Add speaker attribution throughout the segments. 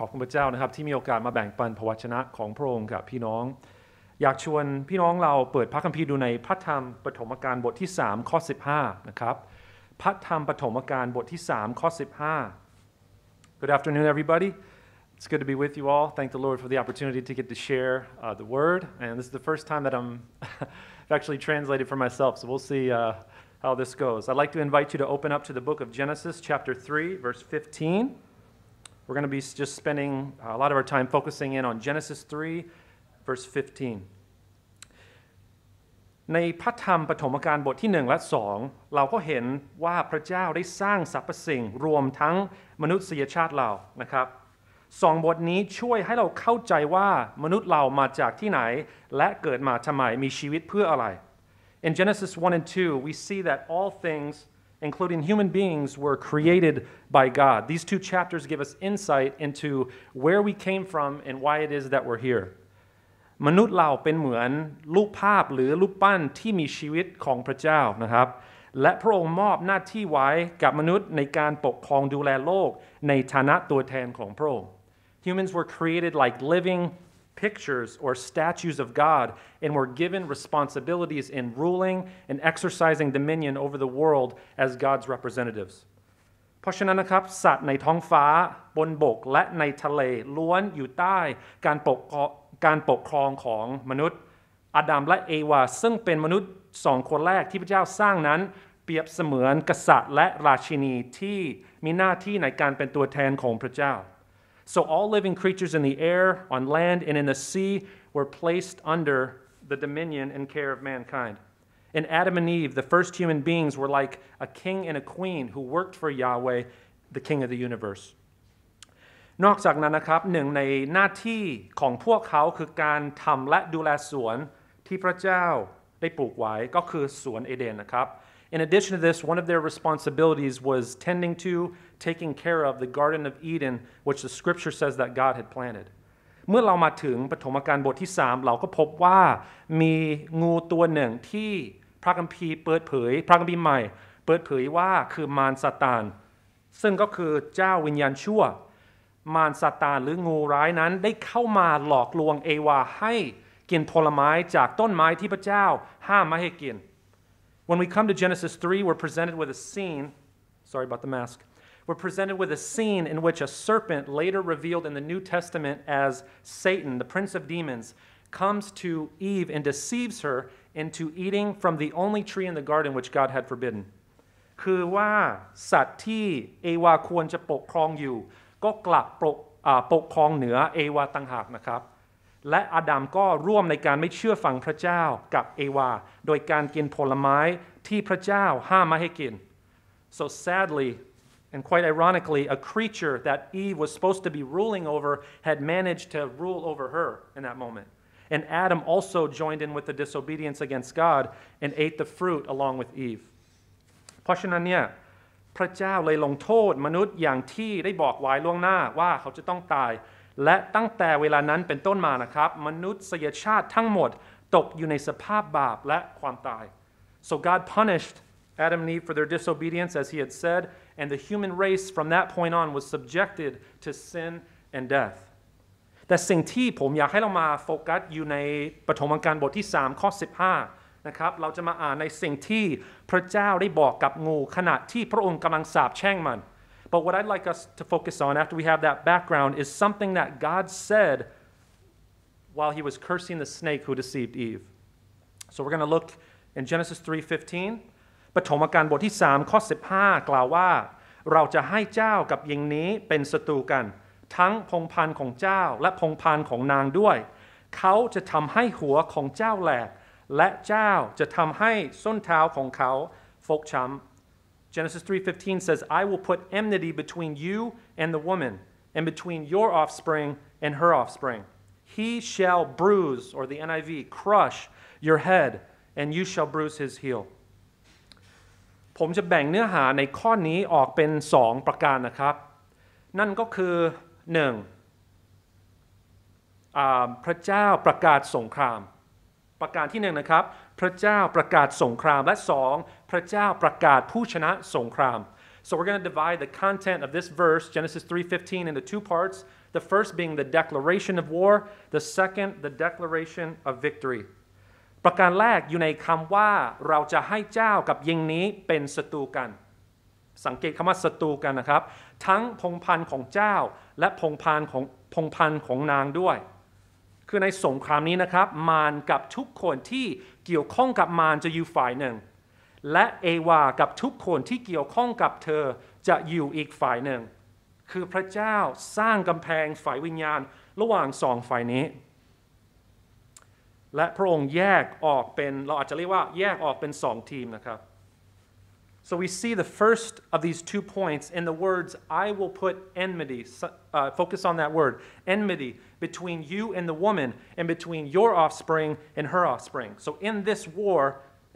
Speaker 1: ขอบคุณพระเจ้านะครับที่มีโอกาสมาแบ่งปันพระวจนะของพระองค์กับพี่น้องอยากชวนพี่น้องเราเปิดพระคัมภีร์ดูในพระธรรมปฐมกาลบทที่3 15 Good afternoon everybody It's good to be with you all. Thank the Lord for the opportunity to get to share uh, the word. And this is the first time that I'm actually translated for myself, so we'll see uh, how this goes. I'd like to invite you to open up to the book of Genesis, chapter 3, verse 15. We're going to be just spending uh, a lot of our time focusing in on Genesis 3, verse 15. ในพระธรรมปฐมกาลบทที่1และ2 In Genesis 1 and 2 we see that all things including human beings, were created by God. These two chapters give us insight into where we came from and why it is that we're here. มนุษย์เราเป็นเหมือนรูปภาพหรือรูปปั้นที่มีชีวิตของพระเจ้านะครับ Humans were created like living pictures or statues of God and were given responsibilities in ruling and exercising dominion over the world as God's representatives. เพราะฉะนั้นนะครับสัตว์ในท้องฟ้า บนบกและในทะเลล้วนอยู่ใต้การปกการปกครองของมนุษย์ อาดัมและเอวาซึ่งเป็นมนุษย์สองคนแรกที่พระเจ้าสร้างนั้น เปรียบเสมือนกษัตริย์และราชินีที่มีหน้าที่ในการเป็นตัวแทนของพระเจ้า So all living creatures in the air, on land, and in the sea were placed under the dominion and care of mankind. In Adam and Eve, the first human beings were like a king and a queen who worked for Yahweh, the king of the universe. นอกจากนั้นนะครับหนึ่งในหน้าที่ของพวกเขาคือการทำและดูแลสวนที่พระเจ้าได้ปลูกไว้ก็คือสวนเอเดนนะครับ in addition to this, one of their responsibilities was tending to, taking care of the Garden of Eden, which the scripture says that God had planted. เมื่อเรามาถึงปฐมกาลบทที่3ซึ่งก็คือเจ้าวิญญาณชั่ว มารซาตานหรืองูร้ายนั้นได้เข้ามาหลอกลวงเอวาให้กินผลไม้จากต้นไม้ที่พระเจ้าห้ามไม่ให้กิน when we come to Genesis 3, we're presented with a scene. Sorry about the mask. We're presented with a scene in which a serpent, later revealed in the New Testament as Satan, the prince of demons, comes to Eve and deceives her into eating from the only tree in the garden which God had forbidden. คือว่าสัตว์ที่เอวาควรจะปกครองอยู่และอาดัมก็ร่วมในการไม่เชื่อฟังพระเจ้ากับเอวา โดยการกินผลไม้ที่พระเจ้าห้ามไม่ให้กิน so sadly and quite ironically a creature that Eve was supposed to be ruling over had managed to rule over her in that moment and Adam also joined in with the disobedience against God and ate the fruit along with Eve เพราะฉะนั้นเนี่ยพระเจ้าเลยลงโทษมนุษย์อย่างที่ได้บอกไว้ล่วงหน้าว่าเขาจะต้องตายและตั้งแต่เวลานั้นเป็นต้นมานะครับ มนุษยชาติทั้งหมดตกอยู่ในสภาพบาปและความตาย so God punished Adam and Eve for their disobedience as he had said and the human race from that point on was subjected to sin and death แต่สิ่งที่ผมอยากให้เรามาโฟกัสอยู่ในปฐมกาลบทที่3ข้อ15นะครับ เราจะมาอ่านในสิ่งที่พระเจ้าได้บอกกับงู ขณะที่พระองค์กำลังสาบแช่งมัน But what I'd like us to focus on after we have that background is something that God said while he was cursing the snake who deceived Eve. So we're going to look in Genesis 3:15ปฐมกาลบทที่3ข้อ15 กล่าวว่า เราจะให้เจ้ากับหญิงนี้เป็นศัตรูกัน ทั้งพงพันของเจ้าและพงพันของนางด้วย เขาจะทำให้หัวของเจ้าแหลก และเจ้าจะทำให้ส้นเท้าของเขาฟกช้ำ Genesis 3:15 says, "I will put enmity between you and the woman, and between your offspring and her offspring. He shall bruise, or the NIV, crush your head, and you shall bruise his heel." ผมจะแบ่งเนื้อหาในข้อนี้ออกเป็น2 1. พระเจ้าประกาศสงครามประการที่2พระเจ้าประกาศผู้ชนะสงคราม So we're going to divide the content of this verse, Genesis 3:15, into two parts. The first being the declaration of war, the second the declaration of victory. ประการแรกอยู่ในคำว่า เราจะให้เจ้ากับยิงนี้เป็นศัตรูกัน สังเกตคำว่าศัตรูกันนะครับ ทั้งพงพันของเจ้าและพงพันของพงพันของนางด้วย คือในสงครามนี้นะครับมารกับทุกคนที่เกี่ยวข้องกับมารจะอยู่ฝ่ายหนึ่งและเอวากับทุกคนที่เกี่ยวข้องกับเธอจะอยู่อีกฝ่ายหนึ่ง คือพระเจ้าสร้างกำแพงฝ่ายวิญญาณ ระหว่างสองฝ่ายนี้ และพระองค์แยกออกเป็น เราอาจจะเรียกว่า แยกออกเป็นสองทีมนะครับ so we see the first of these two points in the words I will put enmity uh, focus on that word enmity between you and the woman and between your offspring and her offspring so in this war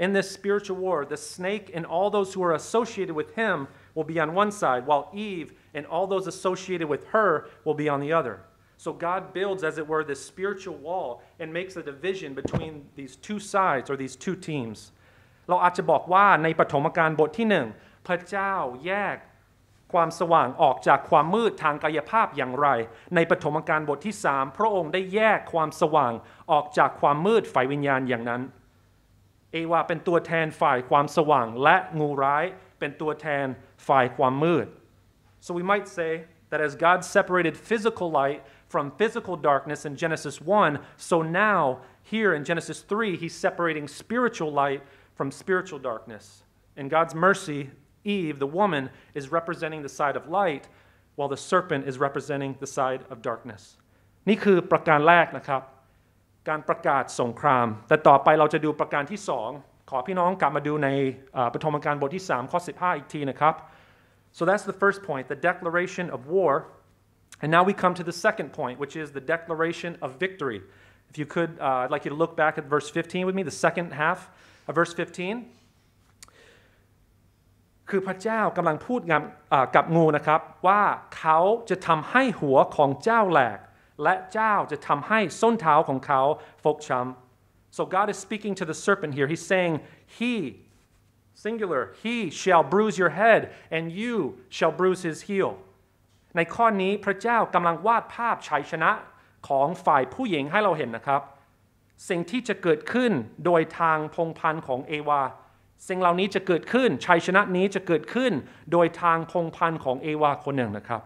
Speaker 1: In this spiritual war, the snake and all those who are associated with him will be on one side, while Eve and all those associated with her will be on the other. So God builds, as it were, this spiritual wall and makes a division between these two sides or these two teams เราอาจจะบอกว่าในปฐมกาลบทที่หนึ่งพระเจ้าแยกความสว่างออกจากความมืดทางกายภาพอย่างไรในปฐมกาลบทที่สามพระองค์ได้แยกความสว่างออกจากความมืดฝ่ายวิญญาณอย่างนั้น so we might say that as God separated physical light from physical darkness in Genesis 1 so now here in Genesis 3 he's separating spiritual light from spiritual darkness in God's mercy Eve the woman is representing the side of light while the serpent is representing the side of darkness นี่คือประการแรกนะครับการประกาศสงครามแต่ต่อไปเราจะดูประการที่2ขอพี่น้องกลับมาดูในปฐมกาลบทที่3ข้อ15อีกทีนะครับ so that's the first point the declaration of war and now we come to the second point which is the declaration of victory if you could uh, I'd like you to look back at verse 15 with me the second half of verse 15 คือพระเจ้ากำลังพูดกับงูนะครับว่าเขาจะทำให้หัวของเจ้าแหลกและเจ้าจะทำให้ส้นเท้าของเขาฟกช้ำ so God is speaking to the serpent here he's saying he singular he shall bruise your head and you shall bruise his heel ในข้อนี้พระเจ้ากำลังวาดภาพชัยชนะของฝ่ายผู้หญิงให้เราเห็นนะครับ สิ่งที่จะเกิดขึ้นโดยทางพงพันธ์ของเอวาสิ่งเหล่านี้จะเกิดขึ้น ชัยชนะนี้จะเกิดขึ้น โดยทางพงพันธ์ของเอวาคนหนึ่งนะครับ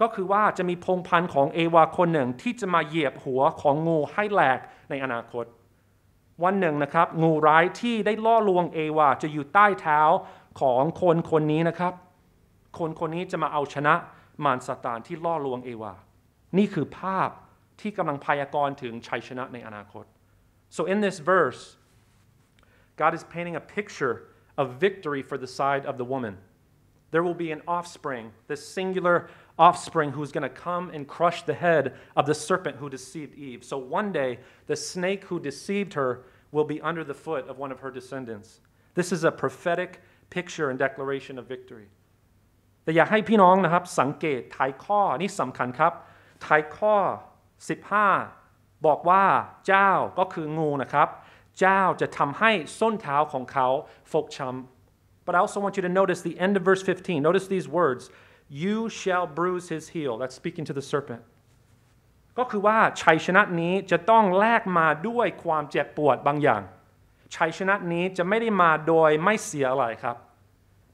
Speaker 1: ก็คือว่าจะมีพงพันธ์ของเอวาคนหนึ่งที่จะมาเหยียบหัวของงูให้แหลกในอนาคต วันหนึ่งนะครับงูร้ายที่ได้ล่อลวงเอวา จะอยู่ใต้เท้าของคนคนนี้นะครับ คนคนนี้จะมาเอาชนะมารซาตานที่ล่อลวงเอวานี่คือภาพที่กำลังพยากรณ์ถึงชัยชนะในอนาคต so in this verse God is painting a picture of victory for the side of the woman there will be an offspring this singular offspring who's going to come and crush the head of the serpent who deceived Eve. So one day, the snake who deceived her will be under the foot of one of her descendants. This is a prophetic picture and declaration of victory. แต่อยากให้พี่น้องนะครับสังเกตท้ายข้อนี่สำคัญครับท้ายข้อ15บอกว่าเจ้าก็คืองูนะครับเจ้าจะทำให้ส้นเท้าของเขาฟกช้ำ But I also want you to notice the end of verse 15. Notice these words you shall bruise his heel that's speaking to the serpent ก็คือว่าชัยชนะนี้จะต้องแลกมาด้วยความเจ็บปวดบางอย่าง ชัยชนะนี้จะไม่ได้มาโดยไม่เสียอะไรครับ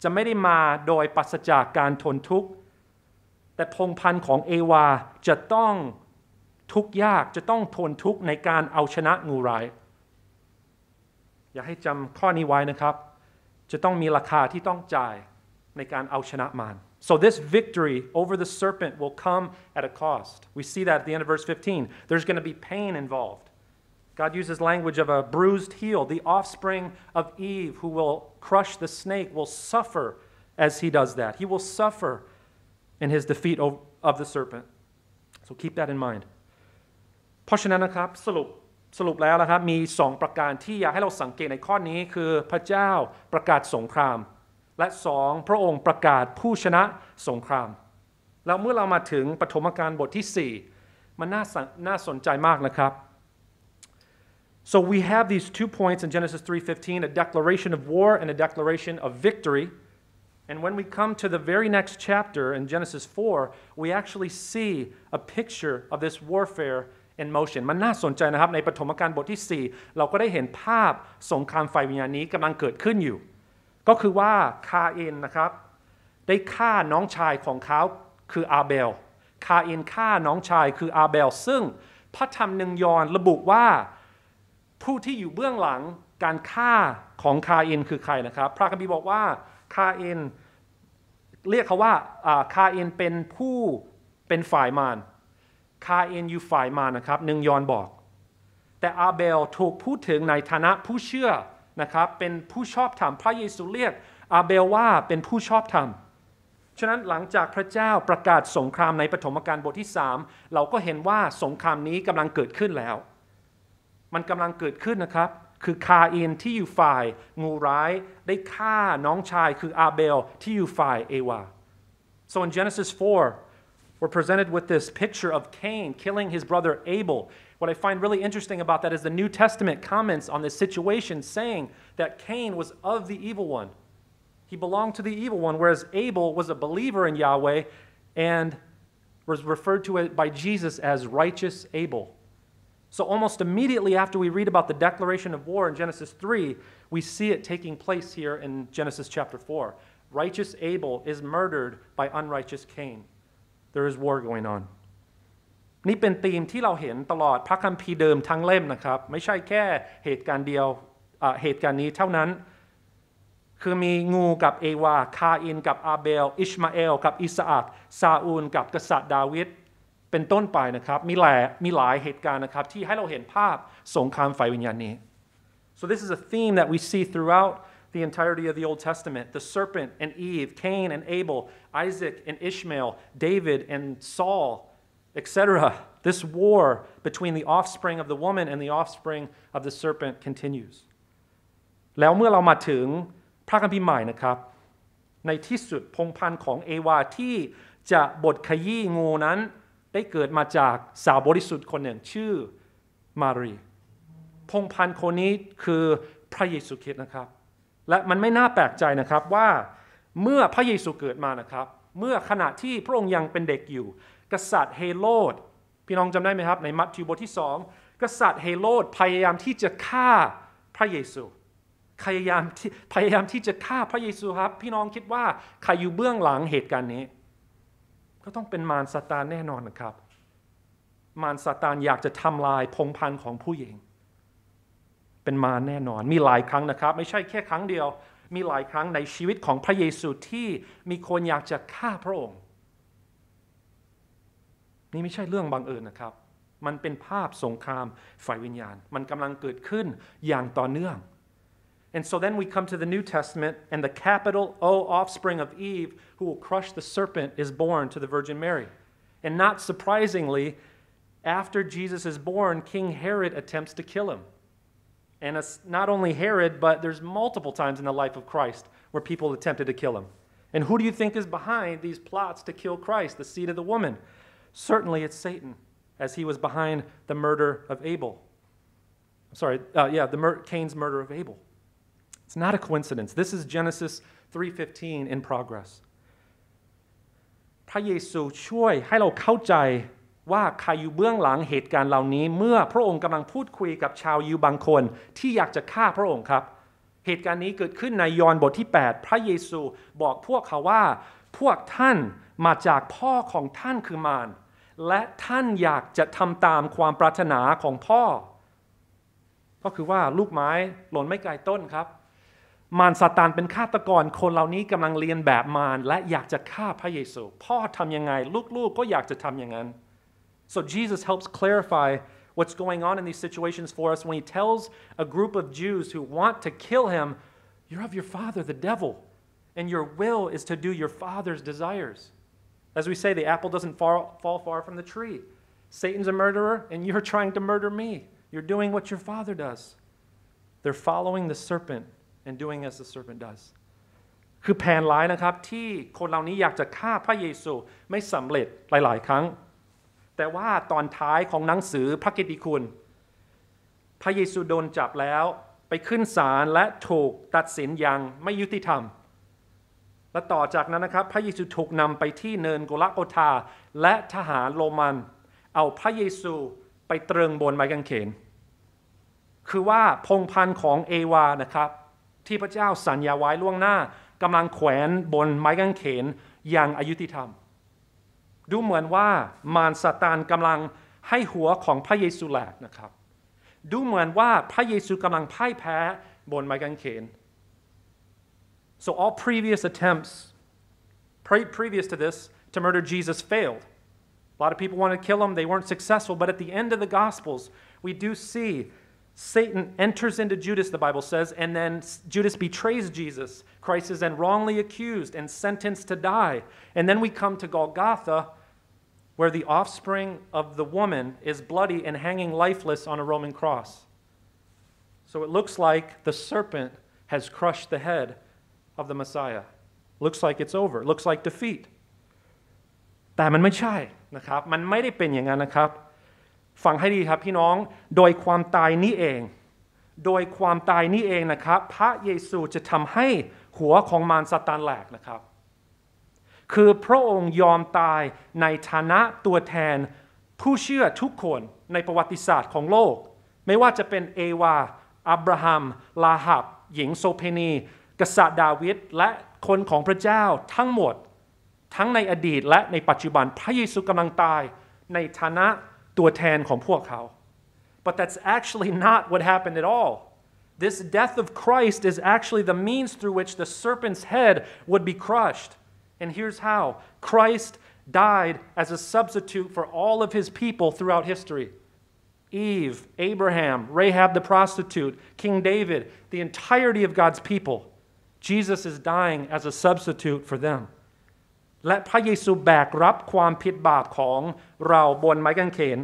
Speaker 1: จะไม่ได้มาโดยปัสจากการทนทุกข์ แต่พงพันธ์ของเอวาจะต้องทุกข์ยาก จะต้องทนทุกข์ในการเอาชนะงูร้าย อย่าให้จำข้อนี้ไว้นะครับ จะต้องมีราคาที่ต้องจ่ายในการเอาชนะมาร So, this victory over the serpent will come at a cost. We see that at the end of verse 15. There's going to be pain involved. God uses language of a bruised heel. The offspring of Eve, who will crush the snake, will suffer as he does that. He will suffer in his defeat of the serpent. So keep that in mind. เพราะฉะนั้นนะครับสรุปสรุปแล้วนะครับมีสองประการที่อยากให้เราสังเกตในข้อนี้ คือ พระเจ้าประกาศสงครามและสองพระองค์ประกาศผู้ชนะสงครามแล้วเมื่อเรามาถึงปฐมกาลบทที่ 4มันน่าน่าสนใจมากนะครับ so we have these two points in Genesis 3:15 a declaration of war and a declaration of victory and when we come to the very next chapter in Genesis 4 we actually see a picture of this warfare in motion มันน่าสนใจนะครับในปฐมกาลบทที่ 4 เราก็ได้เห็นภาพสงครามไฟวิญญาณนี้กำลังเกิดขึ้นอยู่ก็คือว่าคาเอนนะครับ ได้ฆ่าน้องชายของเขาคืออาเบลคาเอนฆ่าน้องชายคืออาเบลซึ่งพระธรรมหนึ่งยอนระบุว่าผู้ที่อยู่เบื้องหลังการฆ่าของคาเอนคือใครนะครับพระคัมภีร์บอกว่าคาเอนเรียกเขาว่าคาเอนเป็นผู้เป็นฝ่ายมารคาเอนอยู่ฝ่ายมารนะครับหนึ่งยอนบอก แต่อาเบลถูกพูดถึงในฐานะผู้เชื่อนะครับ เป็นผู้ชอบธรรมพระเยซูเรียกอาเบลว่าเป็นผู้ชอบธรรม ฉะนั้นหลังจากพระเจ้าประกาศสงครามในปฐมกาลบทที่ 3 เราก็เห็นว่าสงครามนี้กำลังเกิดขึ้นแล้ว มันกำลังเกิดขึ้นนะครับ คือคาอินที่อยู่ฝ่ายงูร้ายได้ฆ่าน้องชายคืออาเบลที่อยู่ฝ่ายเอวา so in Genesis 4 we're presented with this picture of Cain killing his brother Abel What I find really interesting about that is the New Testament comments on this situation saying that Cain was of the evil one. He belonged to the evil one, whereas Abel was a believer in Yahweh and was referred to by Jesus as righteous Abel. So, almost immediately after we read about the declaration of war in Genesis 3, we see it taking place here in Genesis chapter 4. Righteous Abel is murdered by unrighteous Cain. There is war going on. นี่เป็นธีมที่เราเห็นตลอดพระคัมภีร์เดิมทั้งเล่มนะครับไม่ใช่แค่เหตุการณ์เดียวเหตุการณ์นี้ เท่านั้นคือมีงูกับเอวา คาอิน กับอาเบลอิชมาเอลกับอิสอักซาอูล กับกษัตริย์ดาวิดเป็นต้นไปนะครับมีหลายมีหลายเหตุการณ์นะครับที่ให้เราเห็นภาพสงครามฝ่ายวิญญาณนี้ so this is a theme that we see throughout the entirety of the Old Testament the serpent and Eve, Cain and Abel, Isaac and Ishmael, David and Saul, etc. This war between the offspring of the woman and the offspring of the serpent continues. แล้วเมื่อเรามาถึงพระคัมภีร์ใหม่นะครับในที่สุดพงพันธ์ของเอวาที่จะบทขยี้งูนั้น ได้เกิดมาจากสาวบริสุทธิ์คนหนึ่งชื่อมารี พงพันธ์คนนี้คือพระเยซูคริสต์นะครับ และมันไม่น่าแปลกใจนะครับว่าเมื่อพระเยซูเกิดมานะครับเมื่อขณะที่พระองค์ยังเป็นเด็กอยู่กษัตริย์เฮโรดพี่น้องจำได้ไหมครับ ในมัทธิวบทที่สองกษัตริย์เฮโรดพยายามที่จะฆ่าพระเยซูพยายามที่พยายามที่จะฆ่าพระเยซูครับ พี่น้องคิดว่าใครอยู่เบื้องหลังเหตุการณ์นี้ ก็ต้องเป็นมารซาตานแน่นอนนะครับ มารซาตานอยากจะทำลายพงพันธ์ของผู้หญิงเป็นมารแน่นอน มีหลายครั้งนะครับ ไม่ใช่แค่ครั้งเดียว มีหลายครั้งในชีวิตของพระเยซูที่มีคนอยากจะฆ่าพระองค์นี่ไม่ใช่เรื่องบังเอิญนะครับ And so then we come to the New Testament, and the capital O offspring of Eve, who will crush the serpent, is born to the Virgin Mary. And not surprisingly, after Jesus is born, King Herod attempts to kill him. And it's not only Herod, but there's multiple times in the life of Christ where people attempted to kill him. And who do you think is behind these plots to kill Christ? The seed of the woman. Certainly it's Satan, as he was behind the murder of Abel. I'm sorry, uh, yeah, the mur- Cain's murder of Abel. It's not a coincidence. This is Genesis 3:15 in progress. พระเยซูช่วยให้เราเข้าใจว่าใครอยู่เบื้องหลังเหตุการณ์เหล่านี้เมื่อพระองค์กำลังพูดคุยกับชาวยิวบางคนที่อยากจะฆ่าพระองค์ครับและท่านอยากจะทำตามความปรารถนาของพ่อ ก็คือว่าลูกไม้หล่นไม่ไกลต้นครับ มารซาตานเป็นฆาตกรคนเหล่านี้กำลังเรียนแบบมารและอยากจะฆ่าพระเยซู พ่อทำยังไง ลูกๆกก็อยากจะทำอย่างนั้น so Jesus helps clarify what's going on in these situations for us when he tells a group of Jews who want to kill him you're of your father the devil and your will is to do your father's desires As we say, the apple doesn't fall, fall far from the tree. Satan's a murderer, and you're trying to murder me. You're doing what your father does. They're following the serpent and doing as the serpent does. คือแผนร้ายนะครับที่คนเหล่านี้อยากจะฆ่าพระเยซูไม่สำเร็จหลายและต่อจากนั้นนะครับพระเยซูถูกนำไปที่เนินโกลาโกธาและทหารโรมัน เอาพระเยซูไปตรึงบนไม้กางเขน คือว่าพงพันของเอวานะครับที่พระเจ้าสัญญาไว้ล่วงหน้ากำลังแขวนบนไม้กางเขนอย่างอายุติธรรม ดูเหมือนว่ามารซาตานกำลังให้หัวของพระเยซูแหลกนะครับ ดูเหมือนว่าพระเยซูกำลังพ่ายแพ้บนไม้กางเขน So all previous attempts, pre- previous to this, to murder Jesus failed. A lot of people wanted to kill him, they weren't successful. But at the end of the Gospels, we do see Satan enters into Judas, the Bible says, and then Judas betrays Jesus. Christ is then wrongly accused and sentenced to die. And then we come to Golgotha, where the offspring of the woman is bloody and hanging lifeless on a Roman cross. So it looks like the serpent has crushed the head of the Messiah looks like it's over looks like defeat แต่มันไม่ใช่นะครับมันไม่ได้เป็นอย่างนั้นนะครับฟังให้ดีครับพี่น้องโดยความตายนี้เอง โดยความตายนี้เองนะครับ พระเยซูจะทำให้หัวของมารซาตานแหลกนะครับ คือพระองค์ยอมตายในฐานะตัวแทน ผู้เชื่อทุกคนในประวัติศาสตร์ของโลก ไม่ว่าจะเป็นเอวาอับราฮัม ลาหับหญิงโซเพนีกษัตริย์ดาวิดและคนของพระเจ้าทั้งหมดทั้งในอดีตและในปัจจุบันพระเยซูกำลังตายในฐานะตัวแทนของพวกเขา but that's actually not what happened at all this death of Christ is actually the means through which the serpent's head would be crushed and here's how Christ died as a substitute for all of his people throughout history Eve, Abraham, Rahab the prostitute, King David, the entirety of God's people Jesus is dying as a substitute for them และพระเยซูแบกรับความผิดบาปของเราบนไม้กางเขน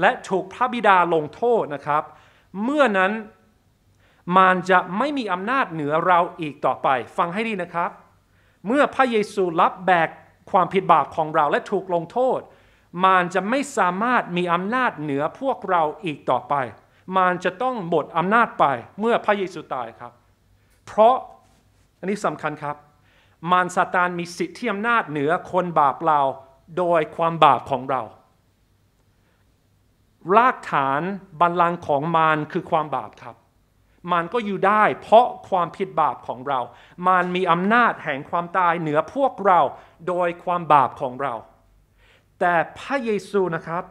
Speaker 1: และถูกพระบิดาลงโทษนะครับ เมื่อนั้นมารจะไม่มีอำนาจเหนือเราอีกต่อไป ฟังให้ดีนะครับ เมื่อพระเยซูรับแบกความผิดบาปของเราและถูกลงโทษ มารจะไม่สามารถมีอำนาจเหนือพวกเราอีกต่อไป มารจะต้องหมดอำนาจไปเมื่อพระเยซูตายครับ เพราะอันนี้สำคัญครับ มารซาตานมีสิทธิอำนาจเหนือคนบาปเราโดยความบาปของเรา รากฐานบัลลังก์ของมารคือความบาปครับมันก็อยู่ได้เพราะความผิดบาปของเรามันมีอำนาจแห่งความตายเหนือพวกเรา โดยความบาปของเรา แต่พระเยซูนะครับ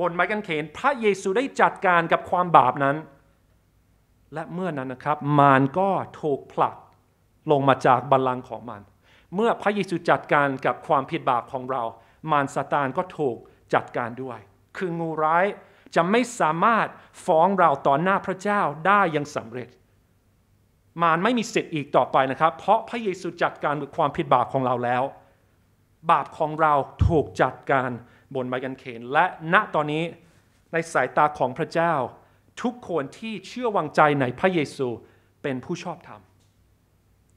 Speaker 1: บนไม้กางเขน พระเยซูได้จัดการกับความบาปนั้น และเมื่อนั้นนะครับ มารก็ถูกผลักลงมาจากบัลลังก์ของมัน เมื่อพระเยซูจัดการกับความผิดบาปของเรา มารซาตานก็ถูกจัดการด้วย คืองูร้ายจะไม่สามารถฟ้องเราต่อหน้าพระเจ้าได้อย่างสำเร็จ มารไม่มีสิทธิ์อีกต่อไปนะครับ เพราะพระเยซูจัดการ กับความผิดบาปของเราแล้ว บาปของเราถูกจัดการบนไม้กางเขน และณตอนนี้ในสายตาของพระเจ้า ทุกคนที่เชื่อวางใจในพระเยซูเป็นผู้ชอบธรรม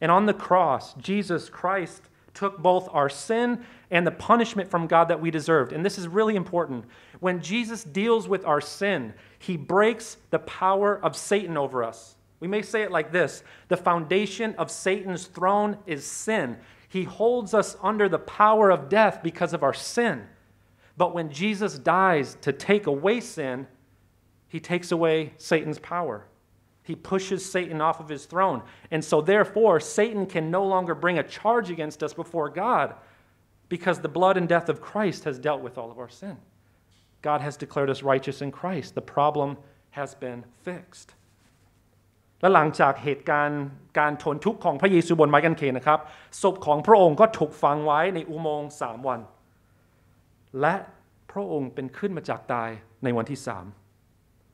Speaker 1: And on the cross, Jesus Christ took both our sin and the punishment from God that we deserved. And this is really important. When Jesus deals with our sin, he breaks the power of Satan over us. We may say it like this The foundation of Satan's throne is sin. He holds us under the power of death because of our sin. But when Jesus dies to take away sin, he takes away Satan's power. He pushes Satan off of his throne. And so, therefore, Satan can no longer bring a charge against us before God because the blood and death of Christ has dealt with all of our sin. God has declared us righteous in Christ. The problem has been fixed. และหลังจากเหตุการณ์การทนทุกข์ของพระเยซูบนไม้กางเขนนะครับ ศพของพระองค์ก็ถูกฝังไว้ในอุโมงค์สามวัน และพระองค์เป็นขึ้นมาจากตายในวันที่สาม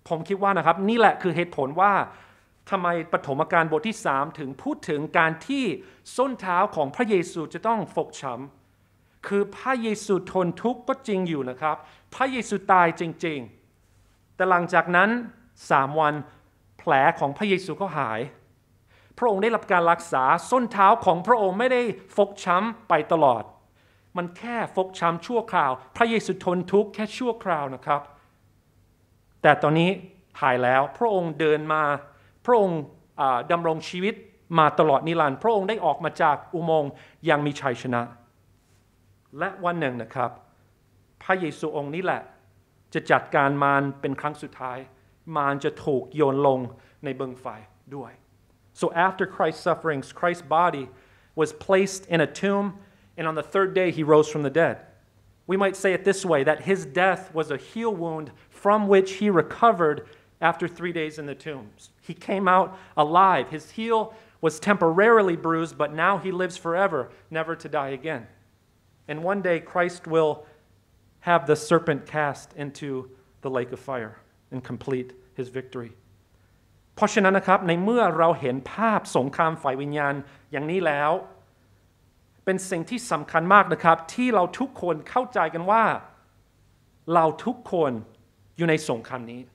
Speaker 1: ผมคิดว่านะครับนี่แหละคือเหตุผลว่าทำไมปฐมกาลบทที่ 3 ถึงพูดถึงการที่ส้นเท้าของพระเยซูจะต้องฟกช้ำ คือพระเยซูทนทุกข์ก็จริงอยู่นะครับ พระเยซูตายจริง ๆ แต่หลังจากนั้นสามวันแผลของพระเยซูก็หาย พระองค์ได้รับการรักษาส้นเท้าของพระองค์ไม่ได้ฟกช้ำไปตลอด มันแค่ฟกช้ำชั่วคราว พระเยซูทนทุกข์แค่ชั่วคราวนะครับ แต่ตอนนี้หายแล้วพระองค์เดินมาพระองค์ดำรงชีวิตมาตลอดนิรันดร์พระองค์ได้ออกมาจากอุโมงค์ยังมีชัยชนะและวันหนึ่งนะครับพระเยซูองค์นี้แหละจะจัดการมารเป็นครั้งสุดท้ายมารจะถูกโยนลงในเบิงไฟด้วย so after Christ's sufferings Christ's body was placed in a tomb and on the third day he rose from the dead we might say it this way that his death was a heel wound from which he recovered after three days in the tombs. He came out alive. His heel was temporarily bruised, but now he lives forever, never to die again. And one day Christ will have the serpent cast into the lake of fire and complete his victory. เพราะฉะนั้นนะครับ ในเมื่อเราเห็นภาพสงครามฝ่ายวิญญาณอย่างนี้แล้ว เป็นสิ่งที่สำคัญมากนะครับที่เราทุกคนเข้าใจกันว่า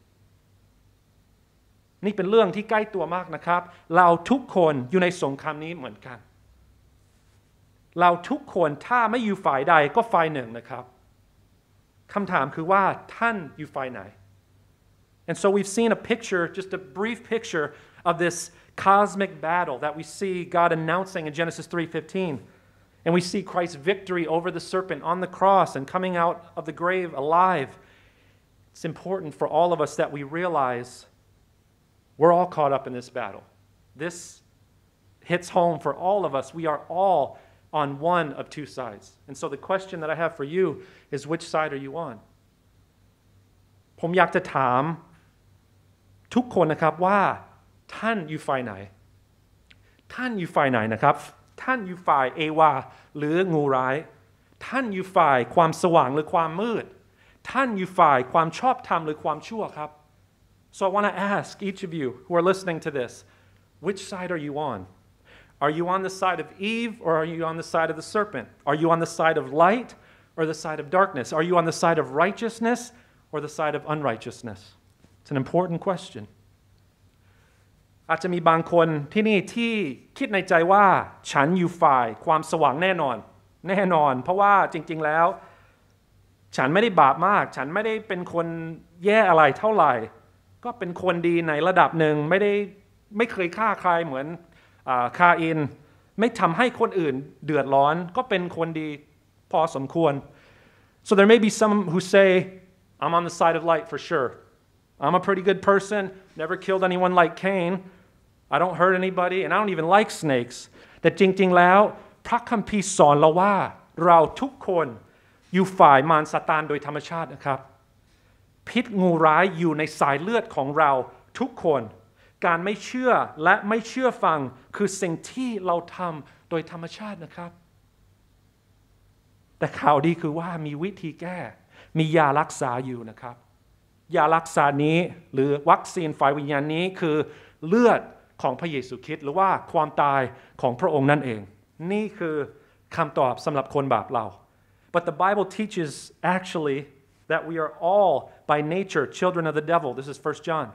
Speaker 1: นี่เป็นเรื่องที่ใกล้ตัวมากนะครับเราทุกคนอยู่ในสงครามนี้เหมือนกันเราทุกคนถ้าไม่อยู่ฝ่ายใดก็ฝ่ายหนึ่งนะครับคำถามคือว่าท่านอยู่ฝ่ายไหน and so we've seen a picture just a brief picture of this cosmic battle that we see God announcing in Genesis 3:15 and we see Christ's victory over the serpent on the cross and coming out of the grave alive it's important for all of us that we realize we're all caught up in this battle. This hits home for all of us. We are all on one of two sides. And so the question that I have for you is which side are you on? ผมอยากจะถามทุกคนนะครับว่าท่านอยู่ฝ่ายไหนท่านอยู่ฝ่ายไหนนะครับท่านอยู่ฝ่ายเอวาหรืองูร้ายท่านอยู่ฝ่ายความสว่างหรือความมืดท่านอยู่ฝ่ายความชอบธรรมหรือความชั่วครับ so I want to ask each of you who are listening to this which side are you on? Are you on the side of Eve or are you on the side of the serpent? Are you on the side of light or the side of darkness? Are you on the side of righteousness or the side of unrighteousness? It's an important question. แน่นอนก็เป็นคนดีในระดับหนึ่งไม่ได้ไม่เคยฆ่าใครเหมือนคาอินไม่ทำให้คนอื่นเดือดร้อน ก็เป็นคนดีพอสมควร so there may be some who say I'm on the side of light for sure I'm a pretty good person never killed anyone like Cain I don't hurt anybody and I don't even like snakes แต่จริงๆแล้วพระคัมภีร์สอนเราว่าเราทุกคนอยู่ฝ่ายมารซาตานโดยธรรมชาตินะครับพิษงูร้ายอยู่ในสายเลือดของเราทุกคน การไม่เชื่อและไม่เชื่อฟังคือสิ่งที่เราทำโดยธรรมชาตินะครับ แต่ข่าวดีคือว่ามีวิธีแก้ มียารักษาอยู่นะครับยารักษานี้หรือวัคซีนฝ่ายวิญญาณนี้คือเลือดของพระเยซูคริสต์หรือว่าความตายของพระองค์นั่นเอง นี่คือคำตอบสำหรับคนบาปเรา but the Bible teaches actually that we are all by nature children of the devil. This is 1 John.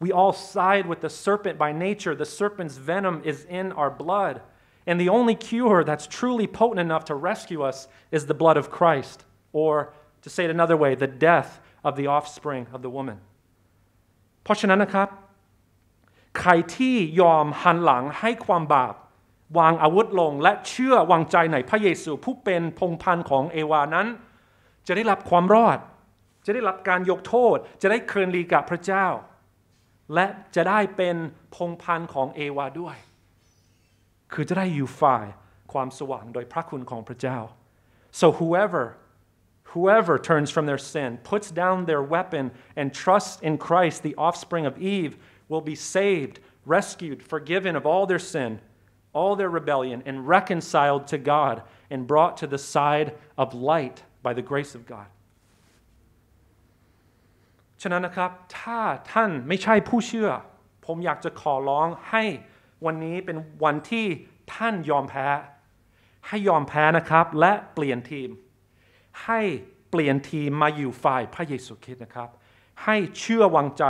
Speaker 1: We all side with the serpent by nature. The serpent's venom is in our blood. And the only cure that's truly potent enough to rescue us is the blood of Christ, or to say it another way, the death of the offspring of the woman. เพราะฉะนั้นนะครับใครที่ยอมหันหลังให้ความบาป วางอาวุธลงและเชื่อวางใจในพระเยซูผู้เป็นพงพันของเอวานั้นจะได้รับความรอด จะได้รับการยกโทษ จะได้คืนดีกับพระเจ้า และจะได้เป็นพงพันธ์ของเอวาด้วย คือจะได้อยู่ฝ่ายความสว่างโดยพระคุณของพระเจ้า so whoever Whoever turns from their sin, puts down their weapon, and trusts in Christ, the offspring of Eve, will be saved, rescued, forgiven of all their sin, all their rebellion, and reconciled to God and brought to the side of light by the grace of God ฉะนั้นนะครับถ้าท่านไม่ใช่ผู้เชื่อ ผมอยากจะขอร้องให้วันนี้เป็นวันที่ท่านยอมแพ้ ให้ยอมแพ้นะครับและเปลี่ยนทีม ให้เปลี่ยนทีมมาอยู่ฝ่ายพระเยซูคริสต์นะครับให้เชื่อวางใจ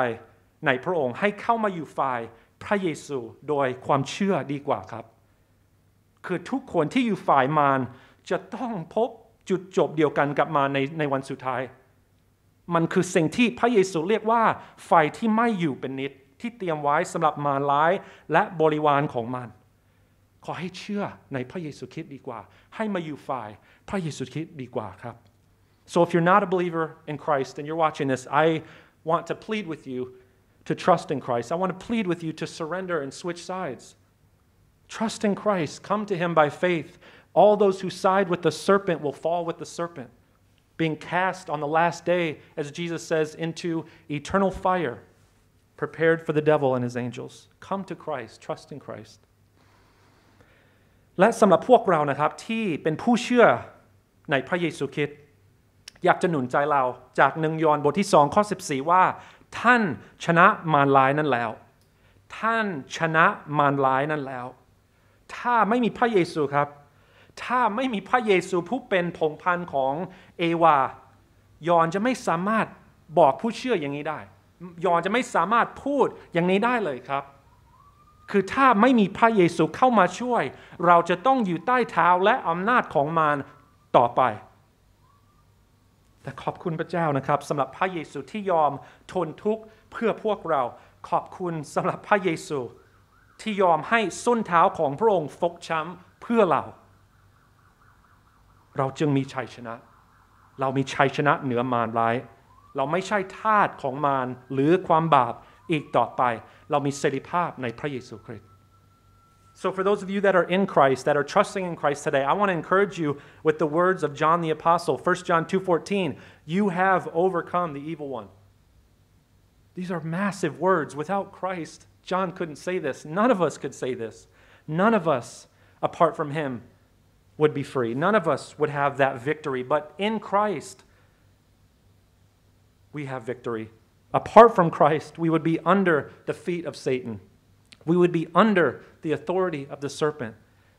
Speaker 1: ในพระองค์ ให้เข้ามาอยู่ฝ่ายพระเยซูโดยความเชื่อดีกว่าครับ คือทุกคนที่อยู่ฝ่ายมารจะต้องพบจุดจบเดียวกันกลับมาในในวันสุดท้าย มันคือสิ่งที่พระเยซูเรียกว่าไฟที่ไม่อยู่เป็นนิดที่เตรียมไว้สำหรับมารร้ายและบริวารของมัน ขอให้เชื่อในพระเยซูคริสต์ดีกว่า ให้มาอยู่ฝ่ายพระเยซูคริสต์ดีกว่าครับ so if you're not a believer in Christ and you're watching this I want to plead with you to trust in Christ I want to plead with you to surrender and switch sides trust in Christ come to him by faith All those who side with the serpent will fall with the serpent, being cast on the last day, as Jesus says, into eternal fire prepared for the devil and his angels. Come to Christ, trust in Christ. และสำหรับพวกเรานะครับที่เป็นผู้เชื่อในพระเยซูคริสต์อยากจะหนุนใจเราจากหนึ่งยอห์นบทที่สองข้อ14ว่าท่านชนะมารร้ายนั่นแล้วท่านชนะมารร้ายนั่นแล้วถ้าไม่มีพระเยซูครับถ้าไม่มีพระเยซูผู้เป็นผงพันของเอวา ยอนจะไม่สามารถบอกผู้เชื่ออย่างนี้ได้ ยอนจะไม่สามารถพูดอย่างนี้ได้เลยครับ คือถ้าไม่มีพระเยซูเข้ามาช่วย เราจะต้องอยู่ใต้เท้าและอำนาจของมารต่อไป แต่ขอบคุณพระเจ้านะครับสำหรับพระเยซูที่ยอมทนทุกข์เพื่อพวกเรา ขอบคุณสำหรับพระเยซูที่ยอมให้ส้นเท้าของพระองค์ฟกช้ำเพื่อเรา So, for those of you that are in Christ, that are trusting in Christ today, I want to encourage you with the words of John the Apostle, 1 John 2.14, you have overcome the evil one. These are massive words. Without Christ, John couldn't say this. None of us could say this. None of us, apart from him, would be free. None of us would have that victory, but in Christ, we have victory. Apart from Christ, we would be under the feet of Satan. We would be under the authority of the serpent.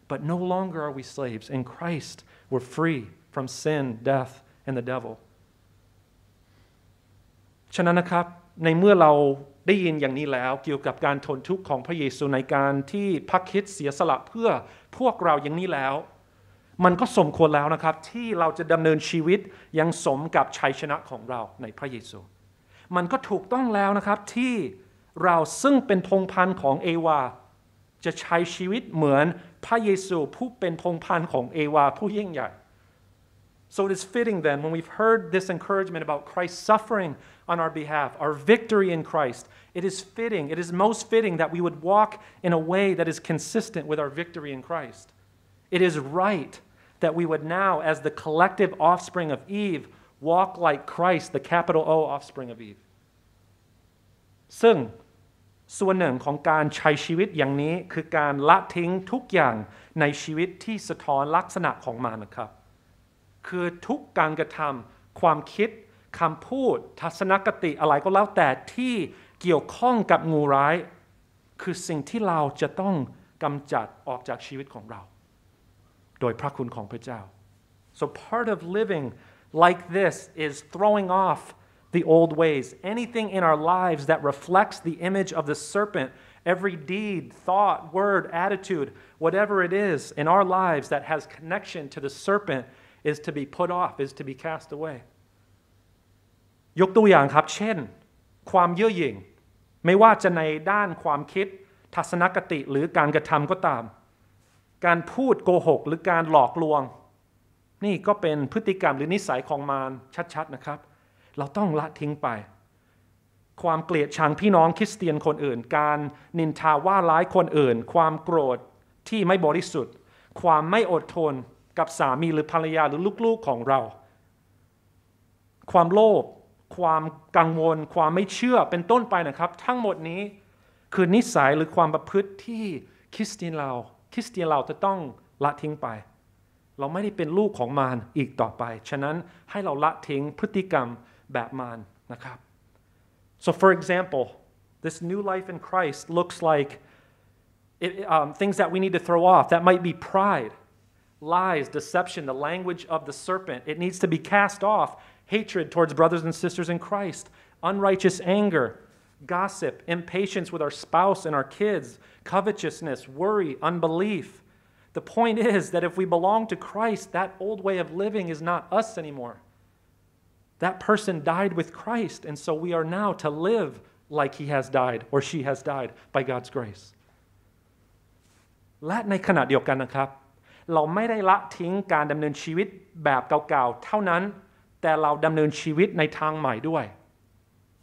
Speaker 1: But no longer are we slaves. In Christ, we're free from sin, death, and the devil. ฉะนั้นนะครับ ในเมื่อเราได้ยินอย่างนี้แล้วเกี่ยวกับการทนทุกข์ของพระเยซูในการที่พระคิดเสียสละเพื่อพวกเราอย่างนี้แล้วมันก็สมควรแล้วนะครับที่เราจะดำเนินชีวิตยังสมกับชัยชนะของเราในพระเยซู มันก็ถูกต้องแล้วนะครับที่เราซึ่งเป็นธงพันของเอวา จะใช้ชีวิตเหมือนพระเยซู ผู้เป็นธงพันของเอวา ผู้ยิ่งใหญ่ So it is fitting then, when we've heard this encouragement about Christ's suffering on our behalf, our victory in Christ, it is fitting, it is most fitting that we would walk in a way that is consistent with our victory in Christ. It is right that we would now, as the collective offspring of Eve, walk like Christ, the capital O offspring of Eve. ซึ่งส่วนหนึ่งของการใช้ชีวิตอย่างนี้คือการละทิ้งทุกอย่างในชีวิตที่สะท้อนลักษณะของมันนะครับ คือทุกการกระทำความคิดคำพูด ทัศนคติ อะไรก็แล้วแต่ที่เกี่ยวข้องกับงูร้าย คือสิ่งที่เราจะต้องกำจัดออกจากชีวิตของเรา so part of living like this is throwing off the old ways anything in our lives that reflects the image of the serpent every deed thought word attitude whatever it is in our lives that has connection to the serpent is to be put off is to be cast away ยกตัวอย่างครับการพูดโกหก หรือการหลอกลวง นี่ก็เป็นพฤติกรรมหรือนิสัยของมารชัดๆนะครับ เราต้องละทิ้งไป ความเกลียดชังพี่น้องคริสเตียนคนอื่น การนินทาว่าร้ายคนอื่น ความโกรธที่ไม่บริสุทธิ์ ความไม่อดทนกับสามีหรือภรรยาหรือลูกๆของเรา ความโลภความกังวล ความไม่เชื่อเป็นต้นไปนะครับ ทั้งหมดนี้คือนิสัยหรือความประพฤติที่คริสเตียนเราคริสเตียนเราจะต้องละทิ้งไป so for example this new life in Christ looks like it, um, things that we need to throw off that might be pride lies deception the language of the serpent it needs to be cast off hatred towards brothers and sisters in Christ unrighteous anger gossip, impatience with our spouse and our kids, covetousness, worry, unbelief. The point is that if we belong to Christ, that old way of living is not us anymore. That person died with Christ, and so we are now to live like he has died or she has died by God's grace. และในขณะเดียวกันนะครับเราไม่ได้ละทิ้งการดำเนินชีวิตแบบเก่าๆเท่านั้นแต่เราดำเนินชีวิตในทางใหม่ด้วย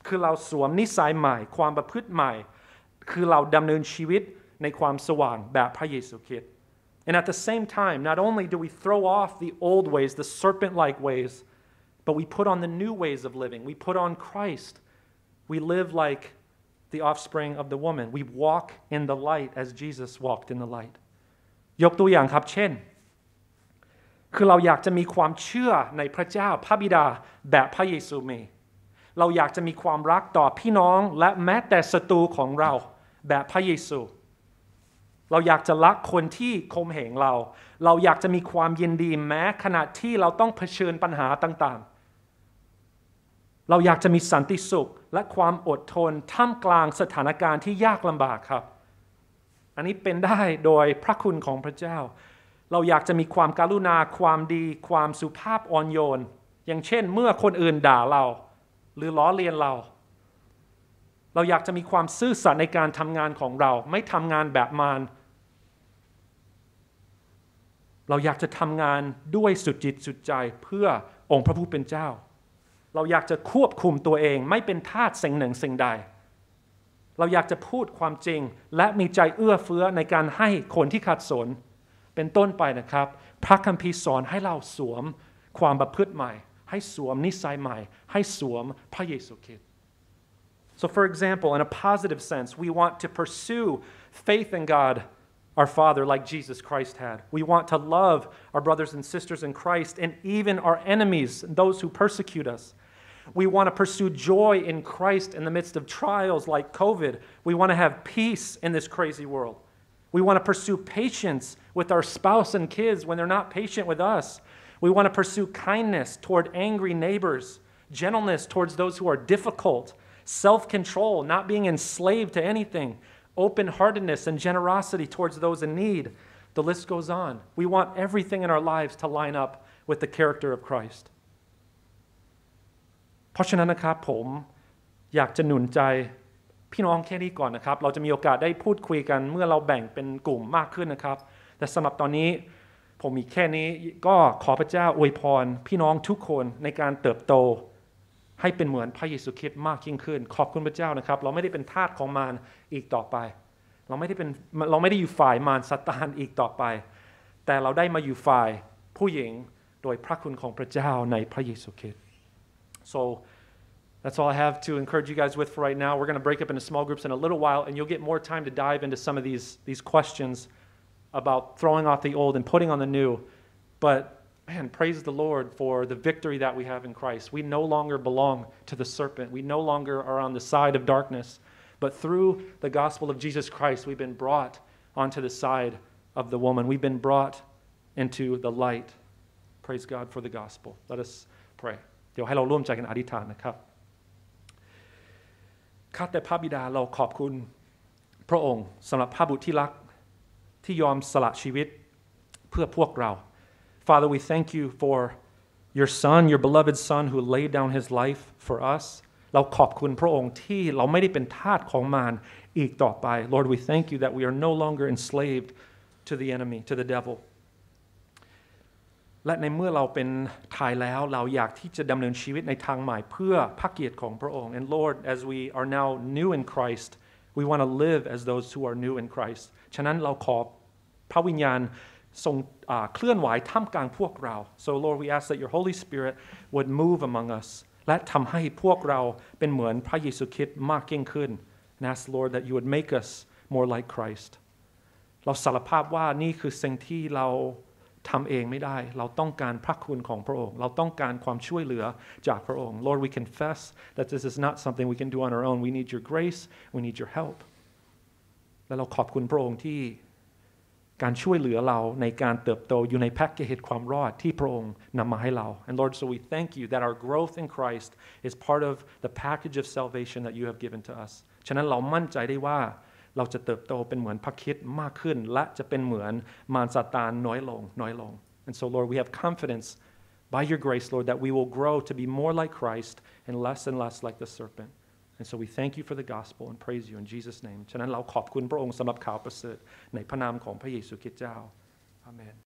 Speaker 1: คือเราสวมนิสัยใหม่ความประพฤติใหม่คือเราดำเนินชีวิตในความสว่างแบบพระเยซูคริสต์ and at the same time not only do we throw off the old ways the serpent-like ways but we put on the new ways of living we put on Christ we live like the offspring of the woman we walk in the light as Jesus walked in the light ยกตัวอย่างครับเช่นคือเราอยากจะมีความเชื่อในพระเจ้าพระบิดาแบบพระเยซูมีเราอยากจะมีความรักต่อพี่น้องและแม้แต่ศัตรูของเราแบบพระเยซู เราอยากจะรักคนที่คมเหงเรา เราอยากจะมีความยินดีแม้ขณะที่เราต้องเผชิญปัญหาต่างๆ เราอยากจะมีสันติสุข และความอดทน ท่ามกลางสถานการณ์ที่ยากลำบากครับ อันนี้เป็นได้โดยพระคุณของพระเจ้า เราอยากจะมีความการุณาความดี ความสุภาพอ่อนโยน อย่างเช่น เมื่อคนอื่นด่าเราหรือล้อเลียนเรา เราอยากจะมีความซื่อสัตย์ในการทำงานของเรา ไม่ทำงานแบบมาร เราอยากจะทำงานด้วยสุดจิตสุดใจเพื่อองค์พระผู้เป็นเจ้า เราอยากจะควบคุมตัวเอง ไม่เป็นทาสสิ่งหนึ่งสิ่งใด เราอยากจะพูดความจริงและมีใจเอื้อเฟื้อในการให้คนที่ขัดสน เป็นต้นไปนะครับ พระคัมภีร์สอนให้เราสวมความประพฤติใหม่ให้สวมนิสัยใหม่ So, for example, in a positive sense, we want to pursue faith in God, our Father, like Jesus Christ had. We want to love our brothers and sisters in Christ and even our enemies, those who persecute us. We want to pursue joy in Christ in the midst of trials like COVID. We want to have peace in this crazy world. We want to pursue patience with our spouse and kids when they're not patient with us. We want to pursue kindness toward angry neighbors, gentleness towards those who are difficult, self control, not being enslaved to anything, open heartedness and generosity towards those in need. The list goes on. We want everything in our lives to line up with the character of Christ. เพราะฉะนั้นนะครับผม อยากจะหนุนใจพี่น้องแค่นี้ก่อนนะครับ เราจะมีโอกาสได้พูดคุยกันเมื่อเราแบ่งเป็นกลุ่มมากขึ้นนะครับ แต่สำหรับตอนนี้ผมมีแค่นี้ก็ขอพระเจ้าอวยพร พี่น้องทุกคนในการเติบโตให้เป็นเหมือนพระเยซูคริสต์มากยิ่งขึ้น ขอบคุณพระเจ้านะครับเราไม่ได้เป็นทาสของมารอีกต่อไปเราไม่ได้เป็นเราไม่ได้อยู่ฝ่ายมารซาตานอีกต่อไป แต่เราได้มาอยู่ฝ่ายผู้หญิงโดยพระคุณของพระเจ้าในพระเยซูคริสต์ so That's all I have to encourage you guys with for right now. We're going to break up into small groups in a little while, and you'll get more time to dive into some of these, these questions. about throwing off the old and putting on the new. But man, praise the Lord for the victory that we have in Christ. We no longer belong to the serpent, we no longer are on the side of darkness. But through the gospel of Jesus Christ, we've been brought onto the side of the woman, we've been brought into the light. Praise God for the gospel. Let us pray. เดี๋ยวให้เราร่วมใจกันอธิษฐานนะครับข้าแต่พระบิดาเราขอบคุณพระองค์สำหรับพระบุตรที่รักที่ยอมสละชีวิตเพื่อพวกเรา Father we thank you for your son your beloved son who laid down his life for us เราขอบคุณพระองค์ที่เราไม่ได้เป็นทาสของมารอีกต่อไป Lord we thank you that we are no longer enslaved to the enemy to the devil และในเมื่อเราเป็นทายแล้วเราอยากที่จะดำเนินชีวิตในทางใหม่เพื่อพระเกียรติของพระองค์ and Lord as we are now new in Christ we want to live as those who are new in Christ ฉะนั้นเราขอพระวิญญาณทรงเคลื่อนไหวท่ามกลางพวกเรา so Lord we ask that your Holy Spirit would move among us และทำให้พวกเราเป็นเหมือนพระเยซูคริสต์มากยิ่งขึ้น and ask Lord that you would make us more like Christ เราสารภาพว่านี่คือสิ่งที่เราทำเองไม่ได้เราต้องการพระคุณของพระองค์ เราต้องการความช่วยเหลือจากพระองค์ Lord we confess that this is not something we can do on our own we need your grace we need your help และเราขอบคุณพระองค์ที่การช่วยเหลือเราในการเติบโตอยู่ในแพ็กเกจความรอดที่พระองค์นำมาให้เรา and Lord so we thank you that our growth in Christ is part of the package of salvation that you have given to us ฉะนั้นเรามั่นใจได้ว่าเราจะเติบโตเป็นเหมือนพระคิดมากขึ้นและจะเป็นเหมือนมารซาตานน้อยลงน้อยลง and so Lord we have confidence by your grace Lord that we will grow to be more like Christ and less and less like the serpent and so we thank you for the gospel and praise you in Jesus name ฉะนั้นเราขอบคุณพระองค์สำหรับข่าวประเสริฐในพระนามของพระเยซูคริสต์เจ้า อาเมน